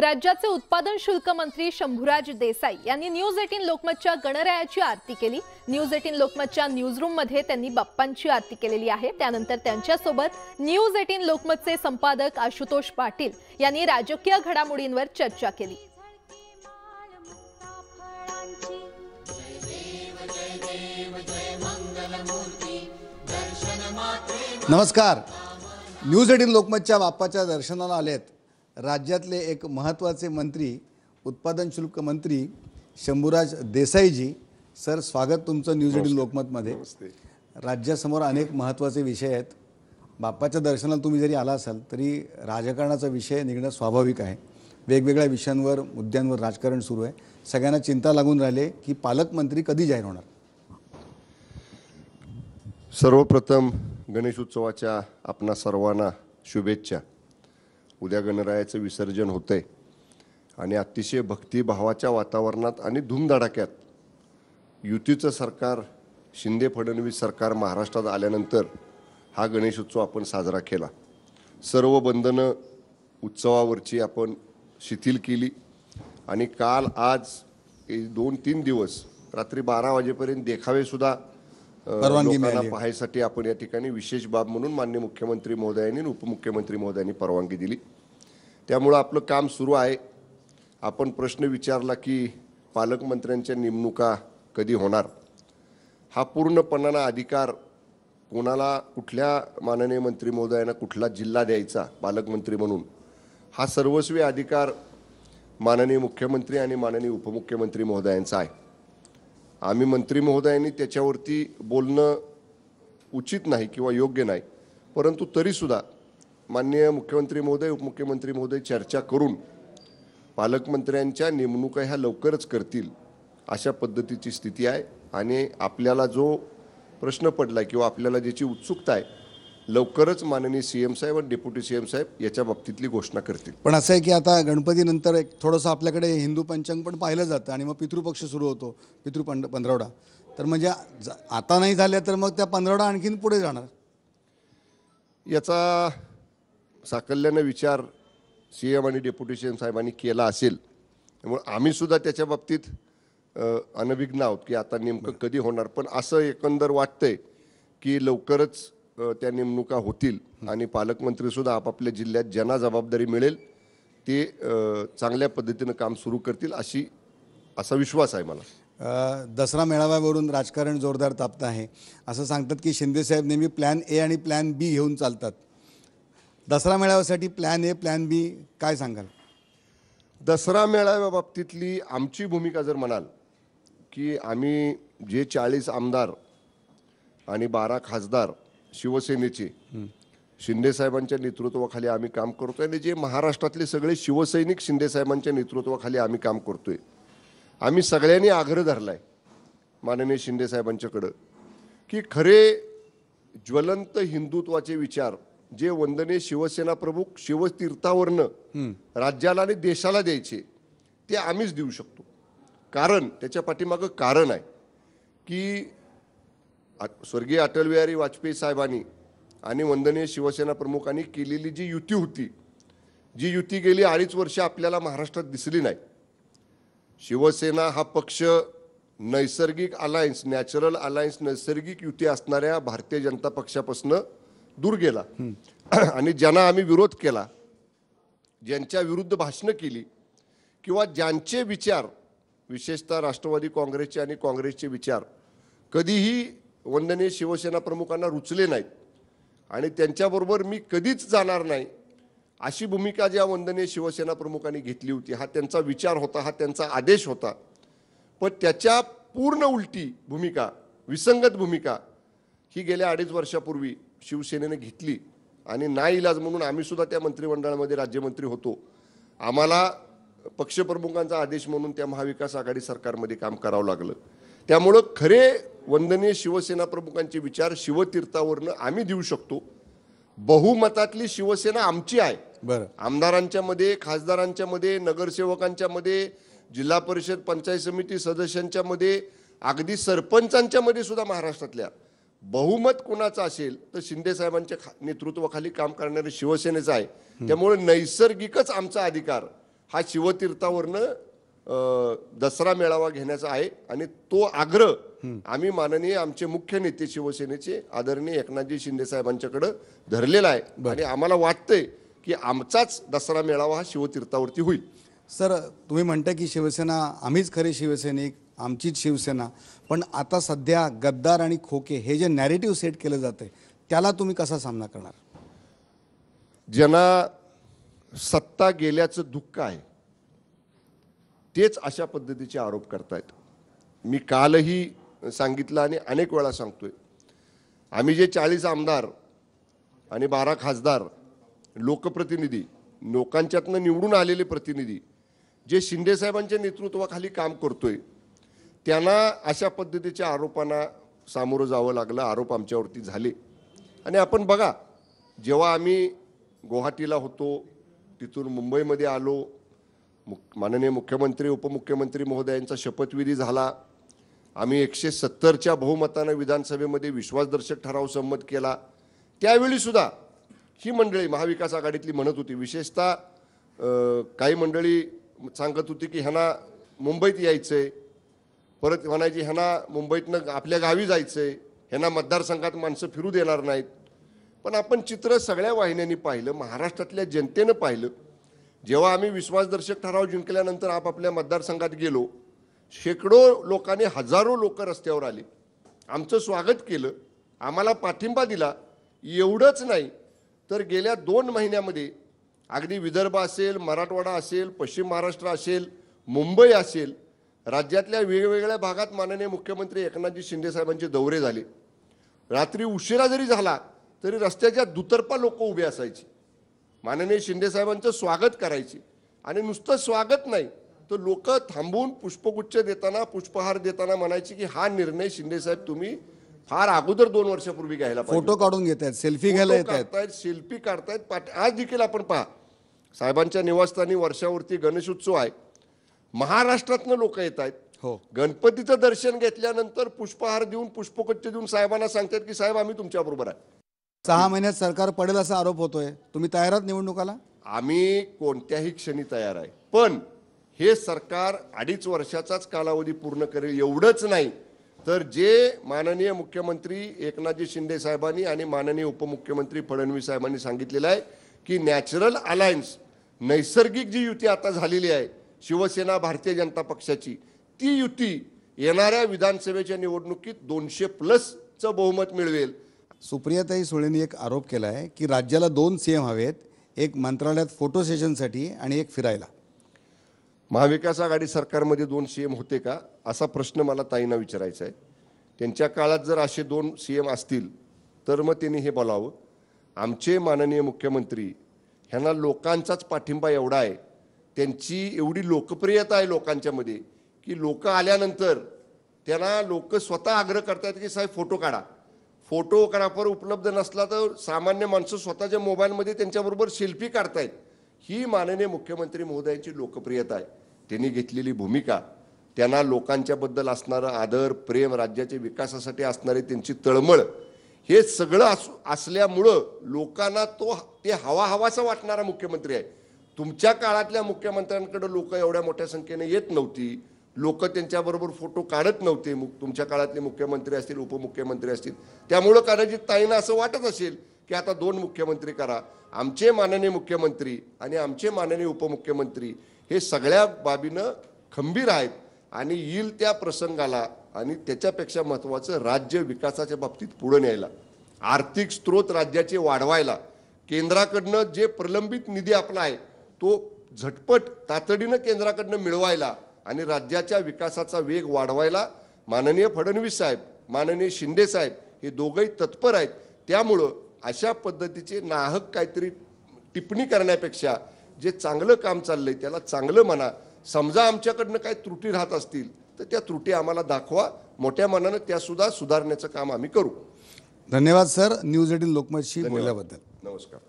राज्याचे उत्पादन शुल्क मंत्री शंभूराज देसाई यांनी न्यूज एटीन लोकमतच्या गणरायाची आरती केली न्यूज एटीन लोकमतच्या न्यूज रूममध्ये त्यांनी बाप्पांची आरती केलेली आहे त्यानंतर त्यांच्यासोबत न्यूज एटीन लोकमतचे संपादक आशुतोष पाटील यांनी राजकीय घडामोडींवर चर्चा केली नमस्कार न्यूज एटीन लोकमतच्या बाप्पाच्या दर्शनाला आलेत राज्यातले एक महत्त्वाचे मंत्री उत्पादन शुल्क मंत्री शंभूराज देसाईजी सर स्वागत तुमचं न्यूज एटीन लोकमतमध्ये राज्यासमोर अनेक महत्त्वाचे विषय आहेत बाप्पाच्या दर्शनाला तुम्ही जरी आला असाल तरी राजकारणाचा विषय निघणं स्वाभाविक आहे वेगवेगळ्या विषयांवर मुद्द्यांवर राजकारण सुरू आहे सगळ्यांना चिंता लागून राहिले की पालकमंत्री कधी जाहीर होणार सर्वप्रथम गणेश उत्सवाच्या आपणा सर्वांना शुभेच्छा उद्या गणरायाचं विसर्जन होतं आहे आणि अतिशय भक्तिभावाच्या वातावरणात आणि धूमधडाक्यात युतीचं सरकार शिंदे फडणवीस सरकार महाराष्ट्रात आल्यानंतर हा गणेशोत्सव आपण साजरा केला सर्व बंधनं उत्सवावरची आपण शिथिल केली आणि काल आज दोन तीन दिवस रात्री बारा वाजेपर्यंत देखावेसुद्धा लोकांना पाहायसाठी आपण या ठिकाणी विशेष बाब म्हणून मान्य मुख्यमंत्री महोदयांनी उपमुख्यमंत्री महोदयांनी परवानगी दिली त्यामुळं आपलं काम सुरू आहे आपण प्रश्न विचारला की पालकमंत्र्यांच्या नेमणुका कधी होणार हा पूर्णपणाला अधिकार कोणाला कुठल्या माननीय मंत्री महोदयांना कुठला जिल्हा द्यायचा पालकमंत्री म्हणून हा सर्वस्वी अधिकार माननीय मुख्यमंत्री आणि माननीय उपमुख्यमंत्री महोदयांचा आहे आम्ही मंत्री महोदयांनी त्याच्यावरती बोलणं उचित नाही किंवा योग्य नाही परंतु तरीसुद्धा माननीय मुख्यमंत्री महोदय उपमुख्यमंत्री महोदय चर्चा करून पालकमंत्र्यांच्या नेमणुका ह्या लवकरच करतील अशा पद्धतीची स्थिती आहे आणि आपल्याला जो प्रश्न पडला किंवा आपल्याला ज्याची उत्सुकता आहे लवकरच माननीय सी एम साहेब आणि डेप्युटी सी एम साहेब याच्या बाबतीतली घोषणा करतील पण असं आहे की आता गणपतीनंतर एक थोडंसं आपल्याकडे हिंदू पंचांग पण पाहिलं जातं आणि मग पितृपक्ष सुरू होतो पितृ पंधरावडा तर म्हणजे आता नाही झाल्या तर मग त्या पंधरावडा आणखीन पुढे जाणार याचा साकल्यानं विचार सी एम आणि डेप्युटी सी एम साहेबांनी केला असेल त्यामुळे आम्हीसुद्धा त्याच्या बाबतीत अनभिज्ञ आहोत की आता नेमकं कधी होणार पण असं एकंदर वाटतंय की लवकरच त्या नेमणुका होतील आणि पालकमंत्रीसुद्धा आपापल्या जिल्ह्यात ज्यांना जबाबदारी मिळेल ते चांगल्या पद्धतीनं काम सुरू करतील अशी असा विश्वास आहे मला दसरा मेळाव्यावरून राजकारण जोरदार तापत आहे असं सांगतात की शिंदेसाहेब नेहमी प्लॅन ए आणि प्लॅन बी घेऊन चालतात दसरा मेळाव्यासाठी प्लॅन ए प्लॅन बी काय सांगाल दसरा मेळाव्या बाबतीतली आमची भूमिका जर म्हणाल की आम्ही जे चाळीस आमदार आणि बारा खासदार शिवसेनेचे शिंदेसाहेबांच्या नेतृत्वाखाली आम्ही काम करतोय आणि जे महाराष्ट्रातले सगळे शिवसैनिक शिंदेसाहेबांच्या नेतृत्वाखाली आम्ही काम करतोय आम्ही सगळ्यांनी आग्रह धरला आहे माननीय शिंदेसाहेबांच्याकडं की खरे ज्वलंत हिंदुत्वाचे विचार जे वंदने शिवसेना प्रमुख शिवतीर्थावरनं राज्याला आणि देशाला द्यायचे ते आम्हीच देऊ शकतो कारण त्याच्या पाठीमागं कारण आहे की स्वर्गीय अटलबिहारी वाजपेयी साहेबांनी आणि वंदनीय शिवसेना प्रमुखांनी केलेली जी युती होती जी युती गेली अडीच वर्ष आपल्याला महाराष्ट्रात दिसली नाही शिवसेना हा पक्ष नैसर्गिक अलायन्स नॅचरल अलायन्स नैसर्गिक युती असणाऱ्या भारतीय जनता पक्षापासून दूर गेला आणि ज्यांना आम्ही विरोध केला ज्यांच्या विरुद्ध भाषणं केली किंवा ज्यांचे विचार विशेषतः राष्ट्रवादी काँग्रेसचे आणि काँग्रेसचे विचार कधीही वंदनीय शिवसेना प्रमुखांना रुचले नाहीत आणि त्यांच्याबरोबर मी कधीच जाणार नाही अशी भूमिका ज्या वंदनीय शिवसेना प्रमुखांनी घेतली होती हा त्यांचा विचार होता हा त्यांचा आदेश होता पण त्याच्या पूर्ण उलटी भूमिका विसंगत भूमिका ही गेल्या अडीच वर्षापूर्वी शिवसेनेने घेतली आणि नाईलाज म्हणून आम्हीसुद्धा त्या मंत्रिमंडळामध्ये राज्यमंत्री होतो आम्हाला पक्षप्रमुखांचा आदेश म्हणून त्या महाविकास आघाडी सरकारमध्ये काम करावं लागलं त्यामुळं खरे वंदनीय शिवसेना प्रमुखांचे विचार शिवतीर्थावरनं आम्ही देऊ शकतो बहुमतातली शिवसेना आमची आहे बरं आमदारांच्या मध्ये खासदारांच्या मध्ये नगरसेवकांच्या मध्ये जिल्हा परिषद पंचायत समिती सदस्यांच्या मध्ये अगदी सरपंचांच्या मध्ये सुद्धा महाराष्ट्रातल्या बहुमत कोणाचं असेल तर शिंदे साहेबांच्या नेतृत्वाखाली काम करणारे शिवसेनेचं आहे त्यामुळे नैसर्गिकच आमचा अधिकार हा शिवतीर्थावरनं दसरा मेळावा घेण्याचा आहे आणि तो आग्रह आम्ही माननीय आमचे मुख्य नेते शिवसेनेचे आदरणीय एकनाथजी शिंदे साहेबांच्याकडे धरलेला आहे आणि आम्हाला वाटतंय की आमचाच दसरा मेळावा हा शिवतीर्थावरती होईल सर तुम्ही म्हणता की शिवसेना आम्हीच खरे शिवसैनिक आमचीच शिवसेना पण आता सध्या गद्दार आणि खोके हे जे नॅरेटिव्ह सेट केलं जातं त्याला तुम्ही कसा सामना करणार ज्यांना सत्ता गेल्याचं दुःख आहे तेच अशा पद्धतीचे आरोप करतायत मी कालही सांगितलं आणि अनेक वेळा सांगतोय आम्ही जे चाळीस आमदार आणि बारा खासदार लोकप्रतिनिधी लोकांच्यातनं निवडून आलेले प्रतिनिधी जे शिंदेसाहेबांच्या नेतृत्वाखाली काम करतोय त्यांना अशा पद्धतीच्या आरोपांना सामोरं जावं लागलं आरोप आमच्यावरती झाले आणि आपण बघा जेव्हा आम्ही गुवाहाटीला होतो तिथून मुंबईमध्ये आलो मुख माननीय मुख्यमंत्री उपमुख्यमंत्री महोदयांचा शपथविधी झाला आम्ही एकशे सत्तरच्या बहुमतानं विधानसभेमध्ये विश्वासदर्शक ठराव संमत केला त्यावेळीसुद्धा ही मंडळी महाविकास आघाडीतली म्हणत होती विशेषतः काही मंडळी सांगत होती की ह्यांना मुंबईत यायचं आहे परत म्हणायची ह्यांना मुंबईतनं आपल्या गावी जायचं आहे ह्यांना मतदारसंघात माणसं फिरू देणार नाहीत पण आपण चित्र सगळ्या वाहिन्यांनी पाहिलं महाराष्ट्रातल्या जनतेनं पाहिलं जेव्हा आम्ही विश्वासदर्शक ठराव जिंकल्यानंतर आपापल्या मतदारसंघात गेलो शेकडो लोकांनी हजारो लोक रस्त्यावर आले आमचं स्वागत केलं आम्हाला पाठिंबा दिला एवढंच नाही तर गेल्या दोन महिन्यामध्ये अगदी विदर्भ असेल मराठवाडा असेल पश्चिम महाराष्ट्र असेल मुंबई असेल राज्यातल्या वेगवेगळ्या भागात माननीय मुख्यमंत्री एकनाथजी शिंदे साहेबांचे दौरे झाले रात्री उशिरा जरी झाला तरी रस्त्याच्या दुतर्पा लोक उभे असायची माननीय शिंदे साहेबांचं स्वागत करायची आणि नुसतं स्वागत नाही तर लोक थांबून पुष्पगुच्छ देताना पुष्पहार देताना म्हणायची की हा निर्णय शिंदे साहेब तुम्ही फार अगोदर दोन वर्षापूर्वी घ्यायला फोटो काढून घेत आहेत सेल्फी घ्यायला येत आहेत सेल्फी काढतायत आज देखील आपण पहा साहेबांच्या निवासस्थानी वर्षावरती गणेशोत्सव आहे महाराष्ट्रातनं लोक येत आहेत हो गणपतीचं दर्शन घेतल्यानंतर पुष्पहार देऊन पुष्पकच्छ देऊन साहेबांना सांगतात की साहेब आम्ही तुमच्या बरोबर आहे सहा महिन्यात सरकार पडेल असा आरोप होतोय तुम्ही तयार आहात निवडणुकाला आम्ही कोणत्याही क्षणी तयार आहे पण हे सरकार अडीच वर्षाचाच कालावधी पूर्ण करेल एवढंच नाही तर जे माननीय मुख्यमंत्री एकनाथजी शिंदे साहेबांनी आणि माननीय उपमुख्यमंत्री फडणवीस साहेबांनी सांगितलेलं आहे की नॅचरल अलायन्स नैसर्गिक जी युती आता झालेली आहे शिवसेना भारतीय जनता पक्षाची ती युती येणाऱ्या विधानसभेच्या निवडणुकीत दोनशे प्लसचं बहुमत मिळवेल सुप्रियाताई सुळेंनी एक आरोप केला आहे की राज्याला दोन सीएम हवेत एक मंत्रालयात फोटो सेशनसाठी आणि एक फिरायला महाविकास आघाडी सरकारमध्ये दोन सी एम होते का असा प्रश्न मला ताईंना विचारायचा आहे त्यांच्या काळात जर असे दोन सी एम असतील तर मग त्यांनी हे बोलावं आमचे माननीय मुख्यमंत्री ह्यांना लोकांचाच पाठिंबा एवढा आहे त्यांची एवढी लोकप्रियता आहे लोकांच्यामध्ये की लोक आल्यानंतर त्यांना लोक स्वतः आग्रह करतात की साहेब फोटो काढा फोटो फोटोग्राफर उपलब्ध नसला तर सामान्य माणसं स्वतःच्या मोबाईलमध्ये त्यांच्याबरोबर सेल्फी काढतायत ही माननीय मुख्यमंत्री महोदयांची लोकप्रियता आहे त्यांनी घेतलेली भूमिका त्यांना लोकांच्याबद्दल असणारं आदर प्रेम राज्याच्या विकासासाठी असणारी त्यांची तळमळ हे सगळं असू असल्यामुळं लोकांना तो ते हवा हवासा वाटणारा मुख्यमंत्री आहे तुमच्या काळातल्या मुख्यमंत्र्यांकडं लोक एवढ्या मोठ्या संख्येने येत नव्हती लोक त्यांच्याबरोबर फोटो काढत नव्हते मु तुमच्या काळातले मुख्यमंत्री असतील उपमुख्यमंत्री असतील त्यामुळं कदाचित ताईंना असं वाटत असेल की आता दोन मुख्यमंत्री करा आमचे माननीय मुख्यमंत्री आणि आमचे माननीय उपमुख्यमंत्री हे सगळ्या बाबीनं खंबीर आहेत आणि येईल त्या प्रसंगाला आणि त्याच्यापेक्षा महत्त्वाचं राज्य विकासाच्या बाबतीत पुढे न्यायला आर्थिक स्त्रोत राज्याचे वाढवायला केंद्राकडनं जे प्रलंबित निधी आपला आहे तो झटपट तातडीनं केंद्राकडनं मिळवायला आणि राज्याच्या विकासाचा वेग वाढवायला माननीय फडणवीस साहेब माननीय शिंदे साहेब हे दोघंही तत्पर आहेत त्यामुळं अशा पद्धतीचे नाहक काहीतरी टिप्पणी करण्यापेक्षा जे चांगलं काम चाललंय त्याला चांगलं म्हणा समजा आमच्याकडनं काही त्रुटी राहत असतील तर त्या त्रुटी आम्हाला दाखवा मोठ्या मनानं त्यासुद्धा सुधारण्याचं काम आम्ही करू धन्यवाद सर न्यूज एटीन लोकमतशी बोलल्याबद्दल नमस्कार